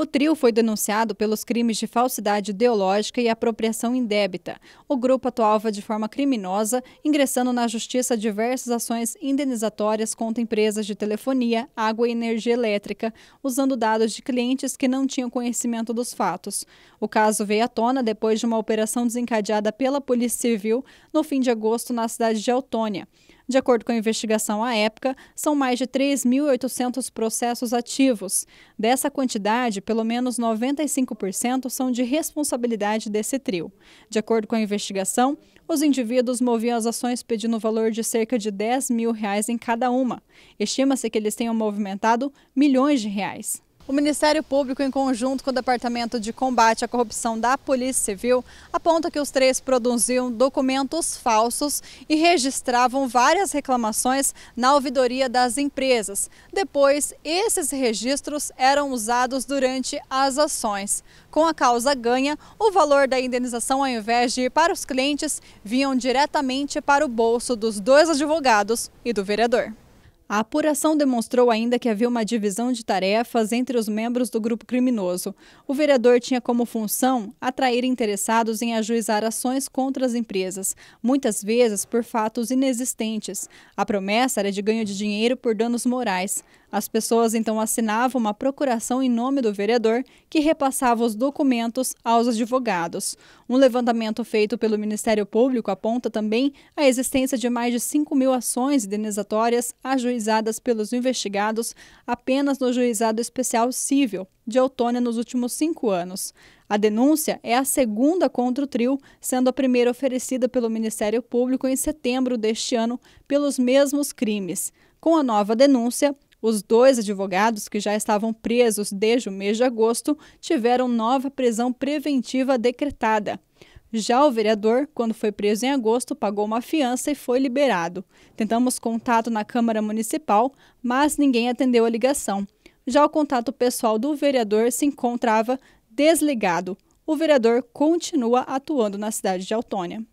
O trio foi denunciado pelos crimes de falsidade ideológica e apropriação indébita. O grupo atuava de forma criminosa, ingressando na justiça diversas ações indenizatórias contra empresas de telefonia, água e energia elétrica, usando dados de clientes que não tinham conhecimento dos fatos. O caso veio à tona depois de uma operação desencadeada pela Polícia Civil no fim de agosto na cidade de Autônia. De acordo com a investigação à época, são mais de 3.800 processos ativos. Dessa quantidade, pelo menos 95% são de responsabilidade desse trio. De acordo com a investigação, os indivíduos moviam as ações pedindo o valor de cerca de 10 mil reais em cada uma. Estima-se que eles tenham movimentado milhões de reais. O Ministério Público, em conjunto com o Departamento de Combate à Corrupção da Polícia Civil, aponta que os três produziam documentos falsos e registravam várias reclamações na ouvidoria das empresas. Depois, esses registros eram usados durante as ações. Com a causa ganha, o valor da indenização, ao invés de ir para os clientes, vinham diretamente para o bolso dos dois advogados e do vereador. A apuração demonstrou ainda que havia uma divisão de tarefas entre os membros do grupo criminoso. O vereador tinha como função atrair interessados em ajuizar ações contra as empresas, muitas vezes por fatos inexistentes. A promessa era de ganho de dinheiro por danos morais. As pessoas então assinavam uma procuração em nome do vereador, que repassava os documentos aos advogados. Um levantamento feito pelo Ministério Público aponta também a existência de mais de 5 mil ações indenizatórias ajuizadas pelos investigados apenas no Juizado Especial Civil de Autônia nos últimos cinco anos. A denúncia é a segunda contra o trio, sendo a primeira oferecida pelo Ministério Público em setembro deste ano pelos mesmos crimes. Com a nova denúncia, os dois advogados, que já estavam presos desde o mês de agosto, tiveram nova prisão preventiva decretada. Já o vereador, quando foi preso em agosto, pagou uma fiança e foi liberado. Tentamos contato na Câmara Municipal, mas ninguém atendeu a ligação. Já o contato pessoal do vereador se encontrava desligado. O vereador continua atuando na cidade de Autônia.